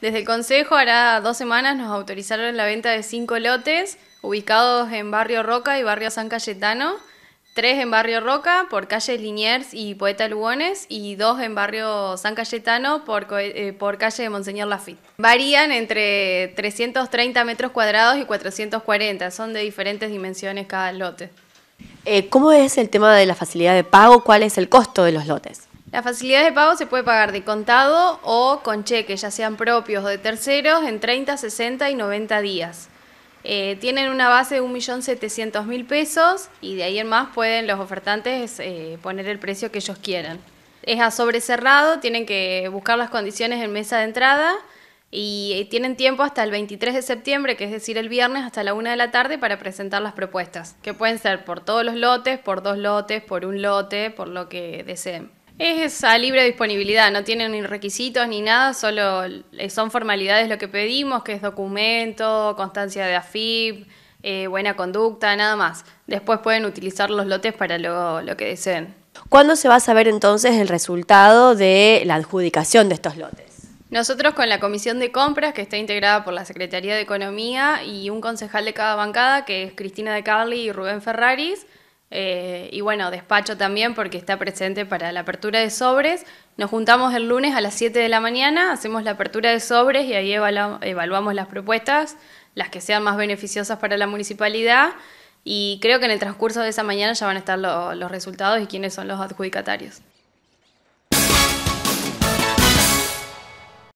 Desde el Consejo, hará dos semanas, nos autorizaron la venta de cinco lotes ubicados en Barrio Roca y Barrio San Cayetano, tres en Barrio Roca por calle Liniers y Poeta Lugones y dos en Barrio San Cayetano por, eh, calle de Monseñor Lafitte. Varían entre 330 metros cuadrados y 440, son de diferentes dimensiones cada lote. Eh, ¿Cómo es el tema de la facilidad de pago? ¿Cuál es el costo de los lotes? Las facilidades de pago se puede pagar de contado o con cheques, ya sean propios o de terceros, en 30, 60 y 90 días. Eh, tienen una base de 1.700.000 pesos y de ahí en más pueden los ofertantes eh, poner el precio que ellos quieran. Es a sobre cerrado, tienen que buscar las condiciones en mesa de entrada y eh, tienen tiempo hasta el 23 de septiembre, que es decir, el viernes, hasta la 1 de la tarde para presentar las propuestas, que pueden ser por todos los lotes, por dos lotes, por un lote, por lo que deseen. Es a libre disponibilidad, no tienen ni requisitos ni nada, solo son formalidades lo que pedimos, que es documento, constancia de AFIP, eh, buena conducta, nada más. Después pueden utilizar los lotes para lo, lo que deseen. ¿Cuándo se va a saber entonces el resultado de la adjudicación de estos lotes? Nosotros con la comisión de compras, que está integrada por la Secretaría de Economía y un concejal de cada bancada, que es Cristina de Carli y Rubén Ferraris, eh, y bueno, despacho también porque está presente para la apertura de sobres. Nos juntamos el lunes a las 7 de la mañana, hacemos la apertura de sobres y ahí evaluamos las propuestas, las que sean más beneficiosas para la municipalidad. Y creo que en el transcurso de esa mañana ya van a estar los resultados y quiénes son los adjudicatarios.